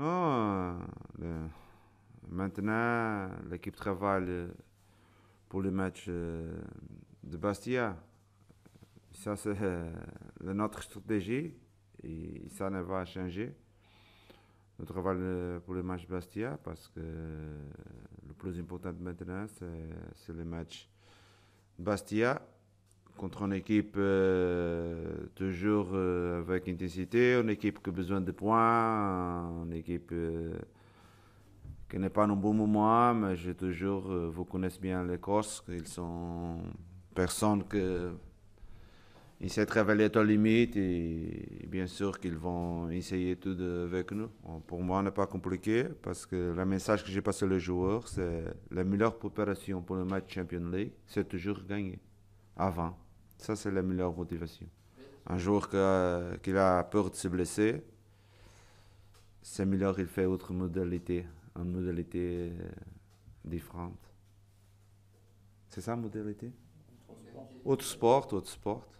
Non, euh, maintenant, l'équipe travaille pour le match euh, de Bastia. Ça, c'est euh, notre stratégie et ça ne va changer. Nous travaillons pour le match Bastia parce que le plus important maintenant, c'est le match Bastia contre une équipe toujours euh, euh, avec intensité, une équipe qui a besoin de points, une équipe euh, qui n'est pas un bon moment, mais j'ai toujours, vous connaissez bien les Corses, ils sont personnes qui essaient de à leurs limite et, bien sûr qu'ils vont essayer tout avec nous. pour moi, ce n'est pas compliqué parce que le message que j'ai passé aux joueurs, c'est la meilleure préparation pour le match Champions League, c'est toujours gagner avant. Ça, c'est la meilleure motivation. Un jour qu'il a peur de se blesser, c'est meilleur il fait autre modalité, une modalité euh, différente. C'est ça, modalité Autre sport, autre sport.